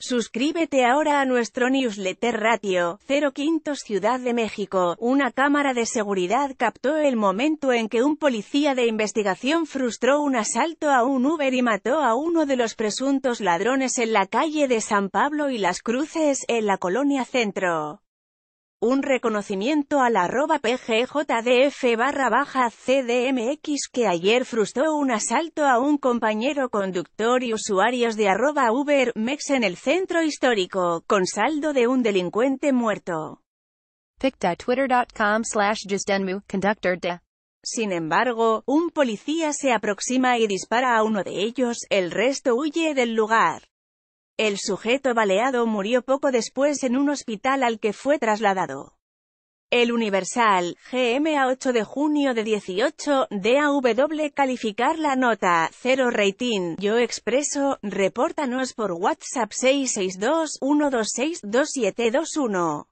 Suscríbete ahora a nuestro newsletter Ratio 05 Ciudad de México. Una cámara de seguridad captó el momento en que un policía de investigación frustró un asalto a un Uber y mató a uno de los presuntos ladrones en la calle de San Pablo y Las Cruces, en la colonia Centro. Un reconocimiento al arroba pgjdf barra baja cdmx que ayer frustró un asalto a un compañero conductor y usuarios de arroba ubermex en el centro histórico, con saldo de un delincuente muerto. Twitter.com slash conductor Sin embargo, un policía se aproxima y dispara a uno de ellos, el resto huye del lugar. El sujeto baleado murió poco después en un hospital al que fue trasladado. El Universal, GMA 8 de junio de 18, DAW calificar la nota, 0 rating, yo expreso, repórtanos por WhatsApp 662 126 2721.